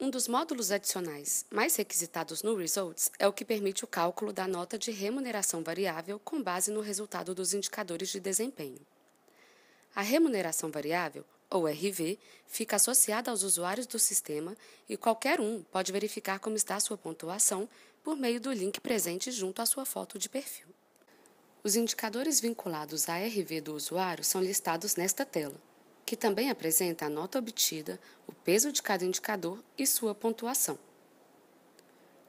Um dos módulos adicionais mais requisitados no Results é o que permite o cálculo da nota de remuneração variável com base no resultado dos indicadores de desempenho. A remuneração variável, ou RV, fica associada aos usuários do sistema e qualquer um pode verificar como está sua pontuação por meio do link presente junto à sua foto de perfil. Os indicadores vinculados à RV do usuário são listados nesta tela que também apresenta a nota obtida, o peso de cada indicador e sua pontuação.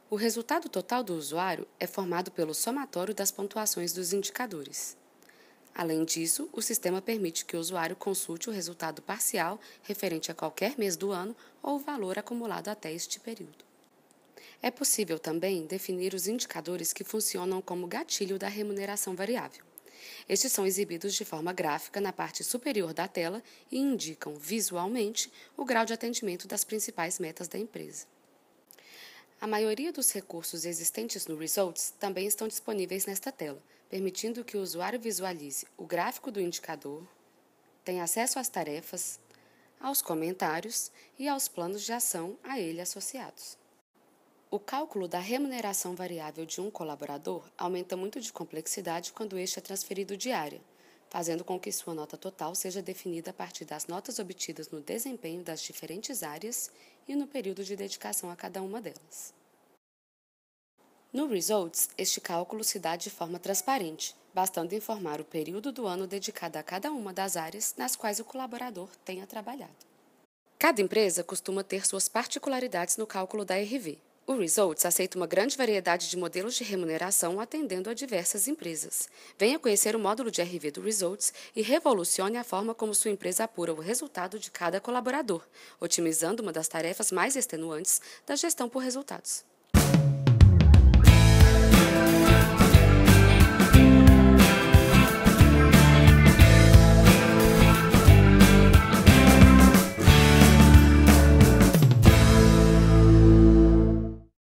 O resultado total do usuário é formado pelo somatório das pontuações dos indicadores. Além disso, o sistema permite que o usuário consulte o resultado parcial referente a qualquer mês do ano ou o valor acumulado até este período. É possível também definir os indicadores que funcionam como gatilho da remuneração variável. Estes são exibidos de forma gráfica na parte superior da tela e indicam visualmente o grau de atendimento das principais metas da empresa. A maioria dos recursos existentes no Results também estão disponíveis nesta tela, permitindo que o usuário visualize o gráfico do indicador, tenha acesso às tarefas, aos comentários e aos planos de ação a ele associados. O cálculo da remuneração variável de um colaborador aumenta muito de complexidade quando este é transferido diária, fazendo com que sua nota total seja definida a partir das notas obtidas no desempenho das diferentes áreas e no período de dedicação a cada uma delas. No Results, este cálculo se dá de forma transparente, bastando informar o período do ano dedicado a cada uma das áreas nas quais o colaborador tenha trabalhado. Cada empresa costuma ter suas particularidades no cálculo da RV, o Results aceita uma grande variedade de modelos de remuneração atendendo a diversas empresas. Venha conhecer o módulo de RV do Results e revolucione a forma como sua empresa apura o resultado de cada colaborador, otimizando uma das tarefas mais extenuantes da gestão por resultados.